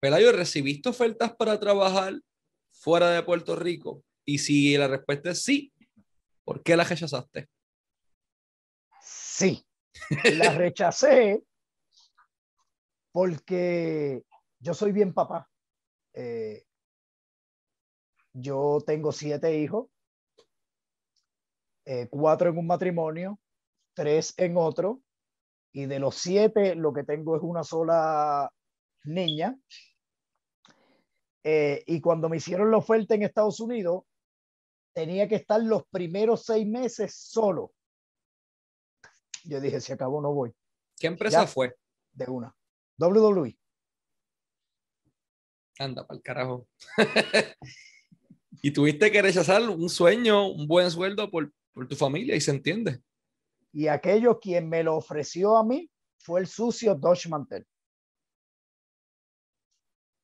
Pelayo, ¿recibiste ofertas para trabajar fuera de Puerto Rico? Y si la respuesta es sí, ¿por qué la rechazaste? Sí, la rechacé porque yo soy bien papá. Eh, yo tengo siete hijos, eh, cuatro en un matrimonio, tres en otro, y de los siete lo que tengo es una sola niña eh, y cuando me hicieron la oferta en Estados Unidos, tenía que estar los primeros seis meses solo. Yo dije, si acabó, no voy. ¿Qué empresa fue? De una. WWE. Anda, para el carajo. y tuviste que rechazar un sueño, un buen sueldo por, tu familia, y se entiende. Y aquello quien me lo ofreció a mí fue el sucio Dodge Mantel.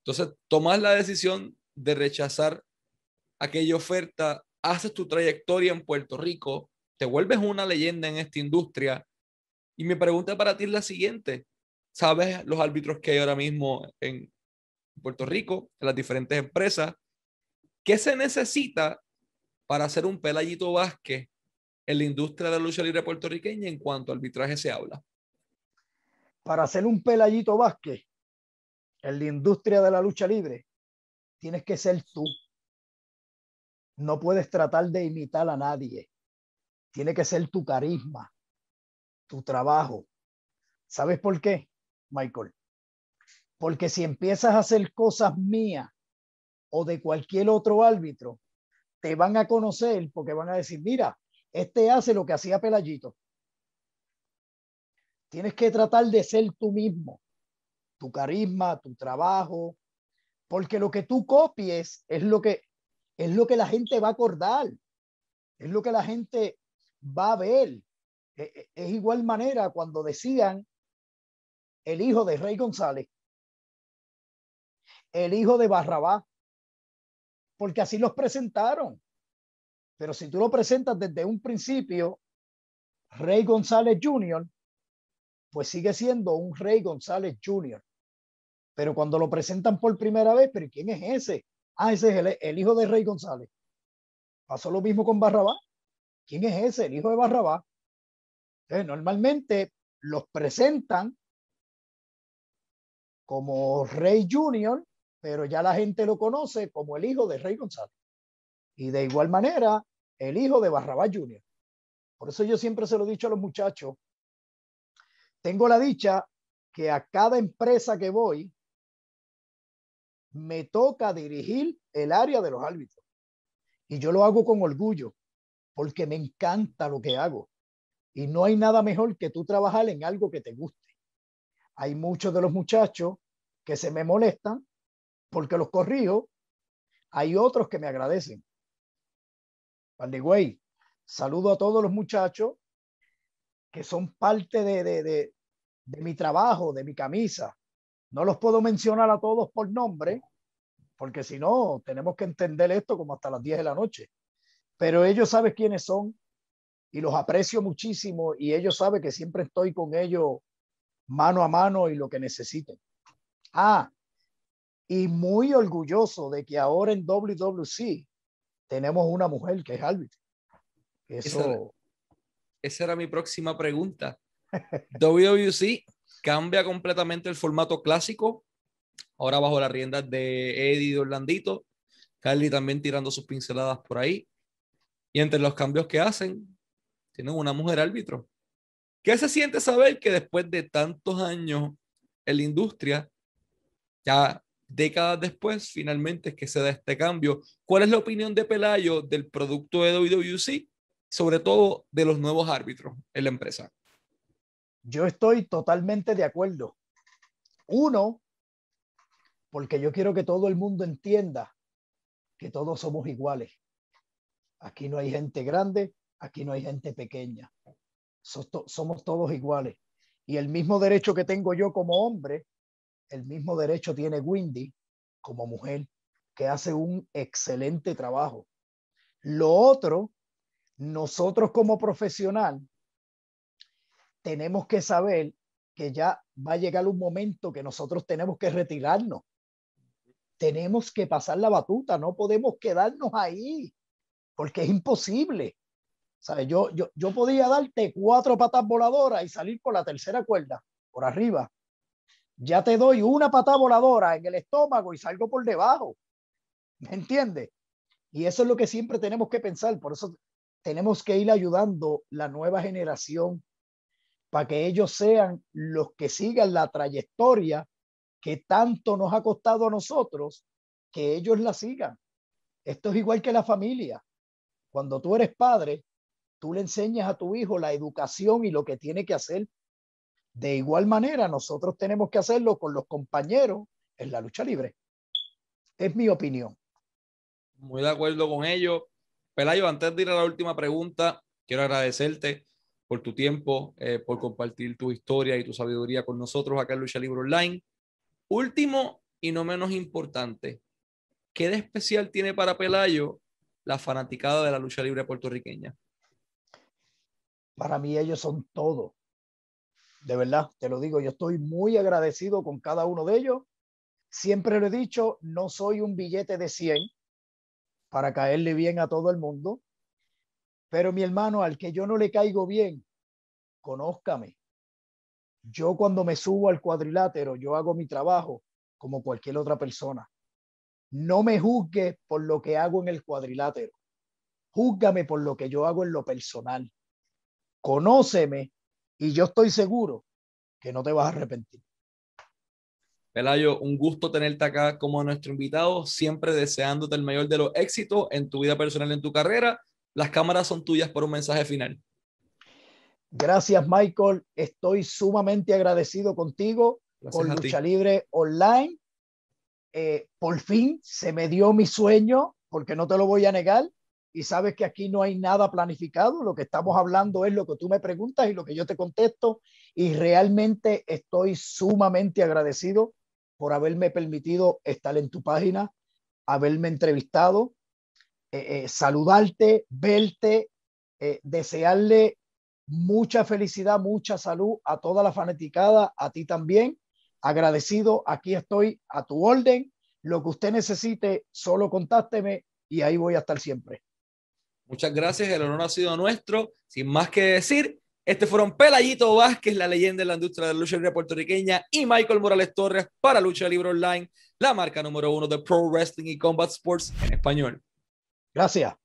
Entonces, tomas la decisión de rechazar aquella oferta, haces tu trayectoria en Puerto Rico, te vuelves una leyenda en esta industria. Y mi pregunta para ti es la siguiente. ¿Sabes los árbitros que hay ahora mismo en Puerto Rico, en las diferentes empresas? ¿Qué se necesita para hacer un Pelayito Vázquez en la industria de la lucha libre puertorriqueña en cuanto a arbitraje se habla? Para hacer un Pelayito Vázquez, en la industria de la lucha libre, tienes que ser tú. No puedes tratar de imitar a nadie. Tiene que ser tu carisma, tu trabajo. ¿Sabes por qué, Michael? Porque si empiezas a hacer cosas mías o de cualquier otro árbitro, te van a conocer porque van a decir, mira, este hace lo que hacía Pelayito. Tienes que tratar de ser tú mismo tu carisma, tu trabajo, porque lo que tú copies es lo que, es lo que la gente va a acordar, es lo que la gente va a ver. E, e, es, igual manera cuando decían el hijo de Rey González, el hijo de Barrabá, porque así los presentaron. Pero si tú lo presentas desde un principio, Rey González Jr., pues sigue siendo un Rey González Jr. Pero cuando lo presentan por primera vez, ¿pero quién es ese? Ah, ese es el, hijo de Rey González. Pasó lo mismo con Barrabá. ¿Quién es ese? El hijo de Barrabá? normalmente los presentan como Rey Junior, pero ya la gente lo conoce como el hijo de Rey González. Y de igual manera, el hijo de Barrabá Junior. Por eso yo siempre se lo he dicho a los muchachos. Tengo la dicha que a cada empresa que voy, me toca dirigir el área de los árbitros. Y yo lo hago con orgullo, porque me encanta lo que hago. Y no hay nada mejor que tú trabajar en algo que te guste. Hay muchos de los muchachos que se me molestan porque los corrijo. Hay otros que me agradecen. saludo a todos los muchachos que son parte de mi trabajo, de mi camisa. No los puedo mencionar a todos por nombre, porque si no, tenemos que entender esto como hasta las 10 de la noche. Pero ellos saben quiénes son y los aprecio muchísimo y ellos saben que siempre estoy con ellos mano a mano y lo que necesiten. Ah, y muy orgulloso de que ahora en WWC tenemos una mujer que es árbitro. Eso... Esa, esa era mi próxima pregunta. WWC Cambia completamente el formato clásico, ahora bajo la rienda de Eddie y de Orlandito, Carly también tirando sus pinceladas por ahí. Y entre los cambios que hacen, tienen una mujer árbitro. ¿Qué se siente saber que después de tantos años en la industria, ya décadas después, finalmente es que se da este cambio? ¿Cuál es la opinión de Pelayo del producto de WWC, sobre todo de los nuevos árbitros en la empresa? Yo estoy totalmente de acuerdo. Uno, porque yo quiero que todo el mundo entienda que todos somos iguales. Aquí no hay gente grande, aquí no hay gente pequeña. Somos todos iguales. Y el mismo derecho que tengo yo como hombre, el mismo derecho tiene Windy como mujer, que hace un excelente trabajo. Lo otro, nosotros como profesional tenemos que saber que ya va a llegar un momento que nosotros tenemos que retirarnos. Tenemos que pasar la batuta, no podemos quedarnos ahí, porque es imposible. ¿Sabe? Yo, yo, yo podía darte cuatro patas voladoras y salir por la tercera cuerda, por arriba. Ya te doy una pata voladora en el estómago y salgo por debajo. ¿Me entiendes? Y eso es lo que siempre tenemos que pensar. Por eso tenemos que ir ayudando la nueva generación para que ellos sean los que sigan la trayectoria que tanto nos ha costado a nosotros, que ellos la sigan. Esto es igual que la familia. Cuando tú eres padre, tú le enseñas a tu hijo la educación y lo que tiene que hacer. De igual manera, nosotros tenemos que hacerlo con los compañeros en la lucha libre. Es mi opinión. Muy de acuerdo con ello. Pelayo, antes de ir a la última pregunta, quiero agradecerte por tu tiempo, eh, por compartir tu historia y tu sabiduría con nosotros acá en Lucha Libre Online. Último y no menos importante, ¿qué de especial tiene para Pelayo la fanaticada de la lucha libre puertorriqueña? Para mí ellos son todo. De verdad, te lo digo, yo estoy muy agradecido con cada uno de ellos. Siempre lo he dicho, no soy un billete de 100 para caerle bien a todo el mundo. Pero mi hermano, al que yo no le caigo bien, conózcame. Yo cuando me subo al cuadrilátero, yo hago mi trabajo como cualquier otra persona. No me juzgue por lo que hago en el cuadrilátero. Júzgame por lo que yo hago en lo personal. Conóceme y yo estoy seguro que no te vas a arrepentir. Pelayo, un gusto tenerte acá como nuestro invitado, siempre deseándote el mayor de los éxitos en tu vida personal, en tu carrera las cámaras son tuyas por un mensaje final. Gracias, Michael. Estoy sumamente agradecido contigo por Lucha Libre Online. Eh, por fin se me dio mi sueño, porque no te lo voy a negar. Y sabes que aquí no hay nada planificado. Lo que estamos hablando es lo que tú me preguntas y lo que yo te contesto. Y realmente estoy sumamente agradecido por haberme permitido estar en tu página, haberme entrevistado eh, eh, saludarte, verte, eh, desearle mucha felicidad, mucha salud a toda la fanaticada, a ti también. Agradecido, aquí estoy a tu orden. Lo que usted necesite, solo contácteme y ahí voy a estar siempre. Muchas gracias, el honor ha sido nuestro. Sin más que decir, este fueron Pelayito Vázquez, la leyenda de la industria de la lucha libre puertorriqueña, y Michael Morales Torres para Lucha Libre Online, la marca número uno de Pro Wrestling y Combat Sports en español. Gracias.